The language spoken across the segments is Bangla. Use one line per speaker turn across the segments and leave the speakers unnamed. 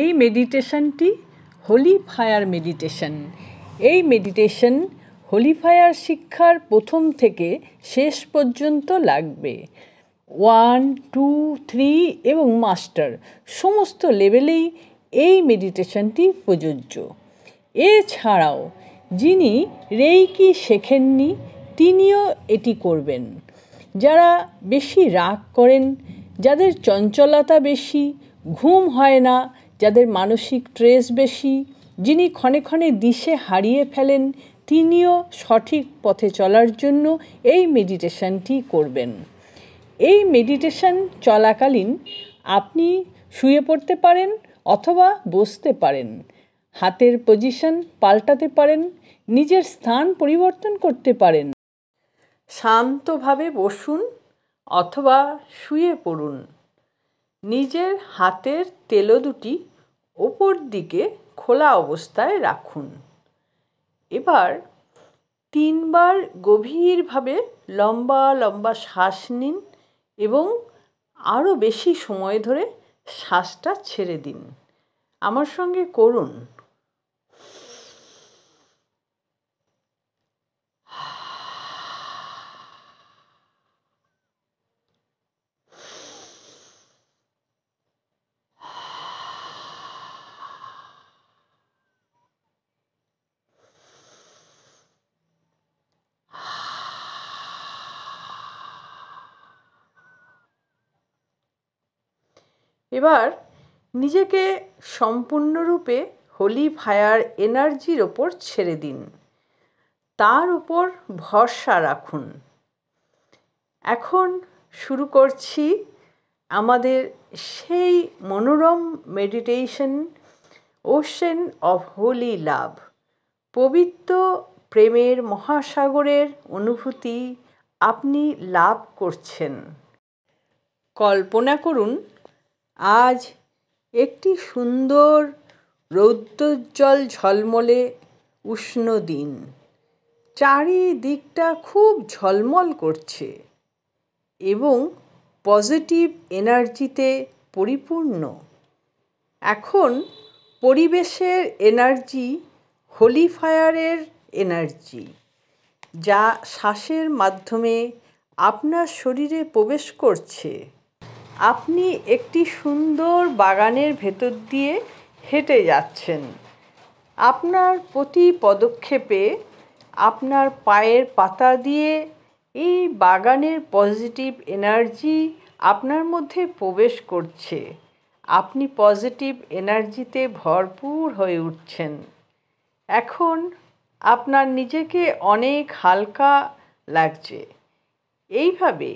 এই মেডিটেশনটি হোলি ফায়ার মেডিটেশন এই মেডিটেশন হোলি ফায়ার শিক্ষার প্রথম থেকে শেষ পর্যন্ত লাগবে ওয়ান টু থ্রি এবং মাস্টার সমস্ত লেভেলেই এই মেডিটেশনটি প্রযোজ্য এছাড়াও যিনি রেইকি শেখেননি তিনিও এটি করবেন যারা বেশি রাগ করেন যাদের চঞ্চলতা বেশি ঘুম হয় না যাদের মানসিক ট্রেস বেশি যিনি ক্ষণে ক্ষণে দিশে হারিয়ে ফেলেন তিনিও সঠিক পথে চলার জন্য এই মেডিটেশনটি করবেন এই মেডিটেশন চলাকালীন আপনি শুয়ে পড়তে পারেন অথবা বসতে পারেন হাতের পজিশন পাল্টাতে পারেন নিজের স্থান পরিবর্তন করতে পারেন শান্তভাবে বসুন অথবা শুয়ে পড়ুন নিজের হাতের তেলো দুটি ওপর দিকে খোলা অবস্থায় রাখুন এবার তিনবার গভীরভাবে লম্বা লম্বা শ্বাস নিন এবং আরও বেশি সময় ধরে শ্বাসটা ছেড়ে দিন আমার সঙ্গে করুন এবার নিজেকে সম্পূর্ণরূপে হোলি ফায়ার এনার্জির ওপর ছেড়ে দিন তার উপর ভরসা রাখুন এখন শুরু করছি আমাদের সেই মনোরম meditation ocean of holy love পবিত্র প্রেমের মহাসাগরের অনুভূতি আপনি লাভ করছেন কল্পনা করুন আজ একটি সুন্দর রৌদ্রোজ্জ্বল ঝলমলে উষ্ণ দিন চারিদিকটা খুব ঝলমল করছে এবং পজিটিভ এনার্জিতে পরিপূর্ণ এখন পরিবেশের এনার্জি হোলি ফায়ারের এনার্জি যা শ্বাসের মাধ্যমে আপনার শরীরে প্রবেশ করছে আপনি একটি সুন্দর বাগানের ভেতর দিয়ে হেঁটে যাচ্ছেন আপনার প্রতি পদক্ষেপে আপনার পায়ের পাতা দিয়ে এই বাগানের পজিটিভ এনার্জি আপনার মধ্যে প্রবেশ করছে আপনি পজিটিভ এনার্জিতে ভরপুর হয়ে উঠছেন এখন আপনার নিজেকে অনেক হালকা লাগছে এইভাবে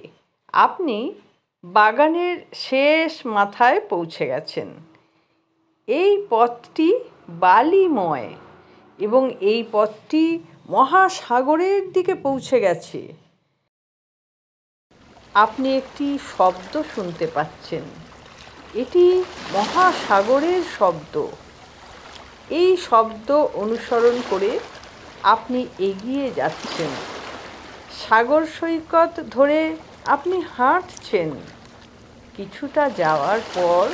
আপনি বাগানের শেষ মাথায় পৌঁছে গেছেন এই পথটি বালিময় এবং এই পথটি মহাসাগরের দিকে পৌঁছে গেছে আপনি একটি শব্দ শুনতে পাচ্ছেন এটি মহাসাগরের শব্দ এই শব্দ অনুসরণ করে আপনি এগিয়ে যাচ্ছেন সাগর সৈকত ধরে আপনি হাঁটছেন কিছুটা যাওয়ার পর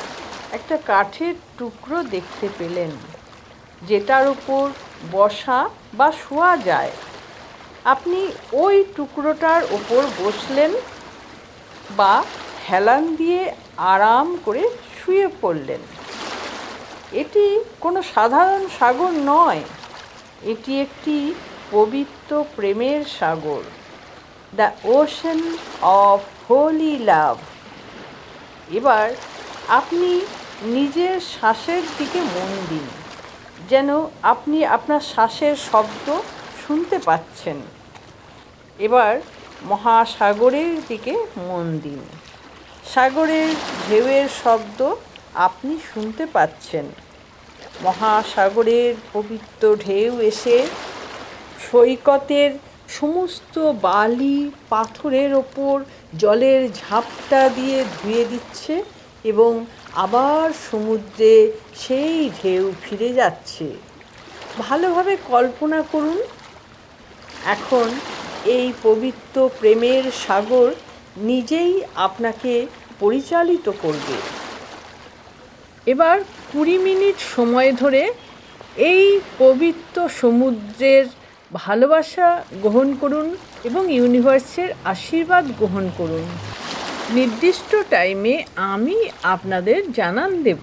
একটা কাঠের টুকরো দেখতে পেলেন যেটার উপর বসা বা শোয়া যায় আপনি ওই টুকরোটার ওপর বসলেন বা হেলান দিয়ে আরাম করে শুয়ে পড়লেন এটি কোনো সাধারণ সাগর নয় এটি একটি পবিত্র প্রেমের সাগর the ocean of holy love এবার আপনি নিজের শ্বাসের দিকে মন দিন যেন আপনি আপনার শ্বাসের শব্দ শুনতে পাচ্ছেন এবার মহাসাগরের দিকে মন দিন সাগরের ঢেউয়ের শব্দ আপনি শুনতে পাচ্ছেন মহাসাগরের পবিত্র ঢেউ এসে সৈকতের সমস্ত বালি পাথরের ওপর জলের ঝাপটা দিয়ে ধুয়ে দিচ্ছে এবং আবার সমুদ্রে সেই ঢেউ ফিরে যাচ্ছে ভালোভাবে কল্পনা করুন এখন এই পবিত্র প্রেমের সাগর নিজেই আপনাকে পরিচালিত করবে এবার কুড়ি মিনিট সময় ধরে এই পবিত্র সমুদ্রের ভালোবাসা গ্রহণ করুন এবং ইউনিভার্সের আশীর্বাদ গ্রহণ করুন নির্দিষ্ট টাইমে আমি আপনাদের জানান দেব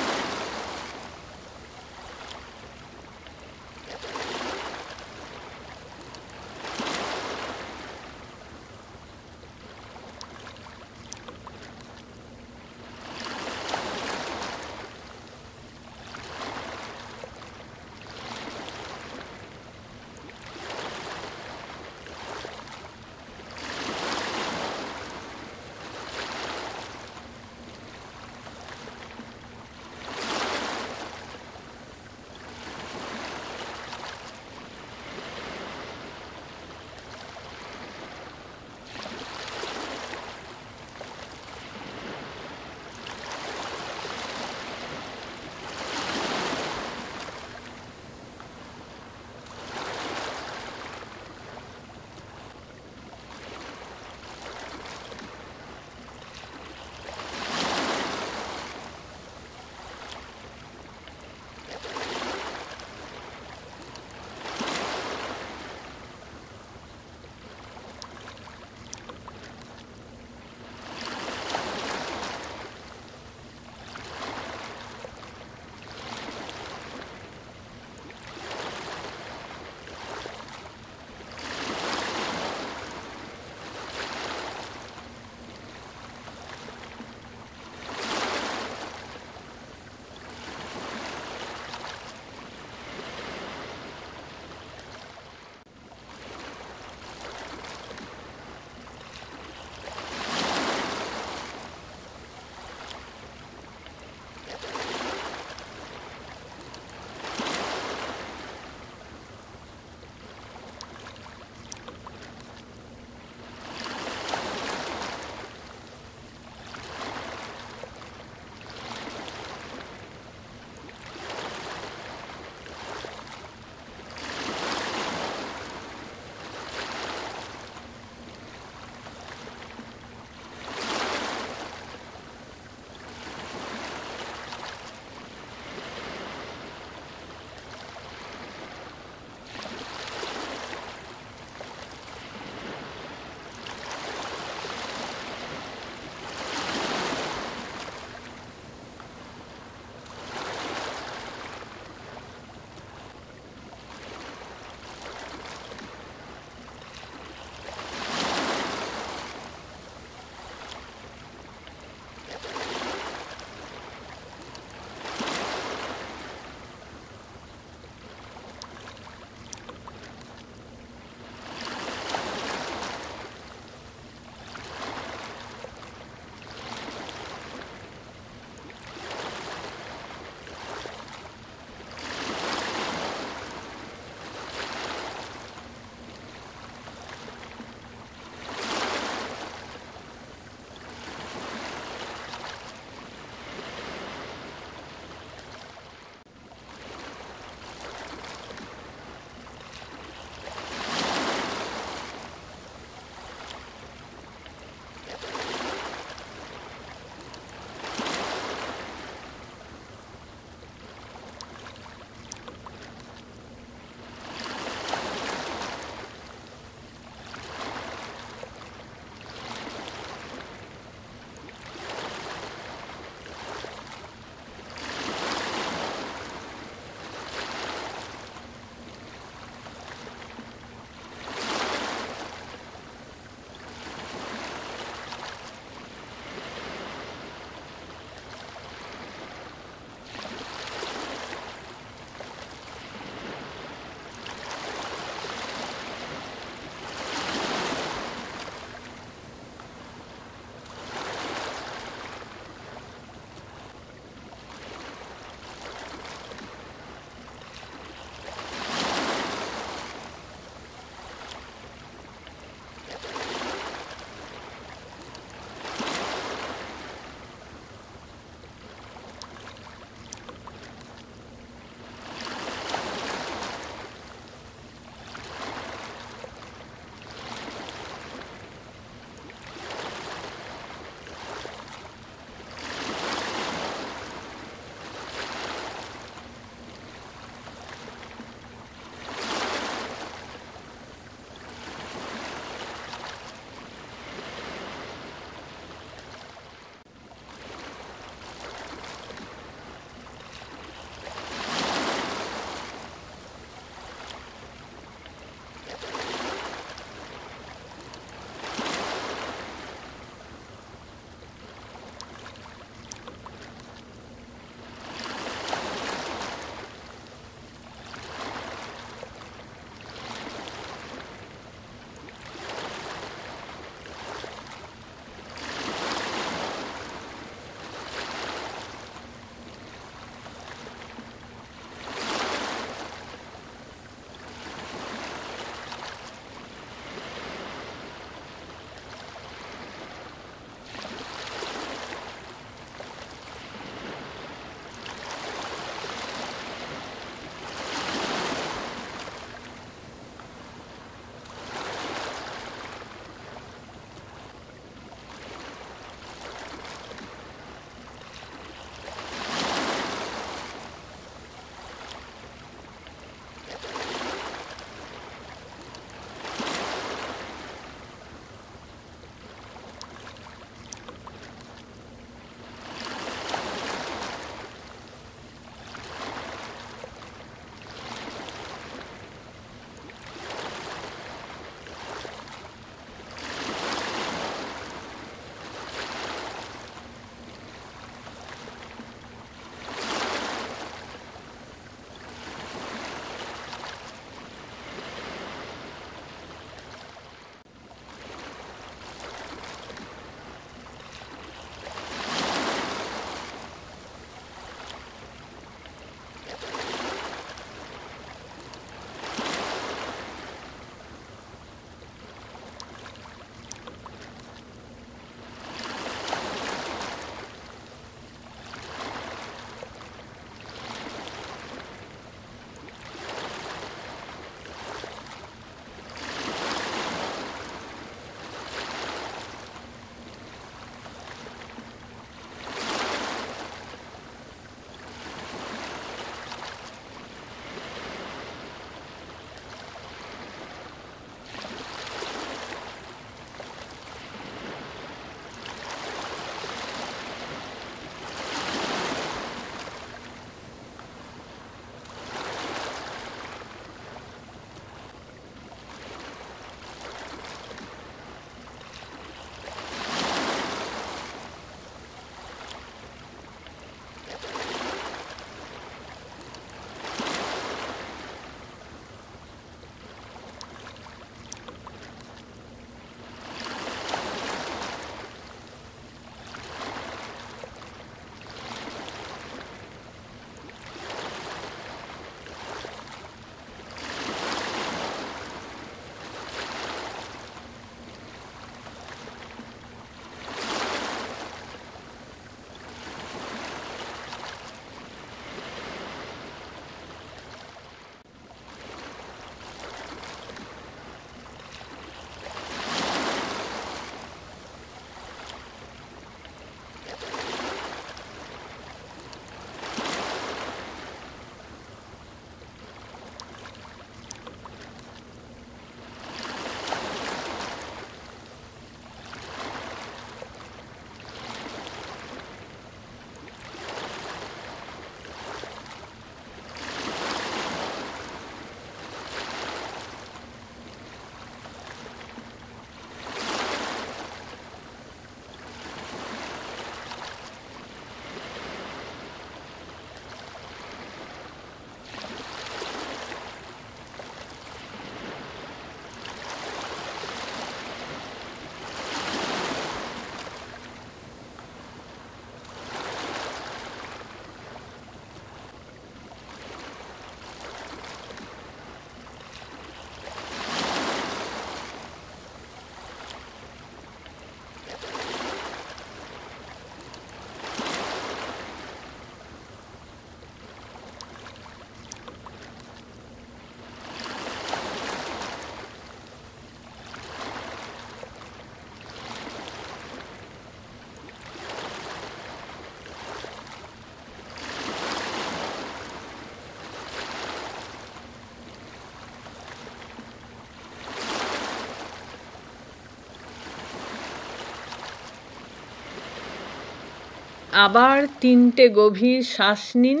আবার তিনটে গভীর শ্বাস নিন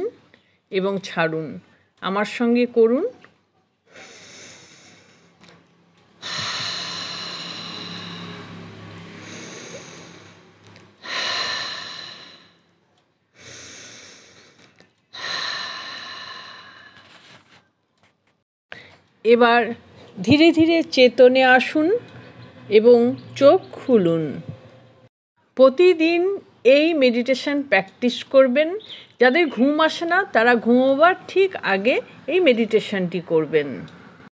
এবং ছাড়ুন আমার সঙ্গে করুন এবার ধীরে ধীরে চেতনে আসুন এবং চোখ খুলুন প্রতিদিন এই মেডিটেশন প্র্যাকটিস করবেন যাদের ঘুম আসে না তারা ঘুমোবার ঠিক আগে এই মেডিটেশনটি করবেন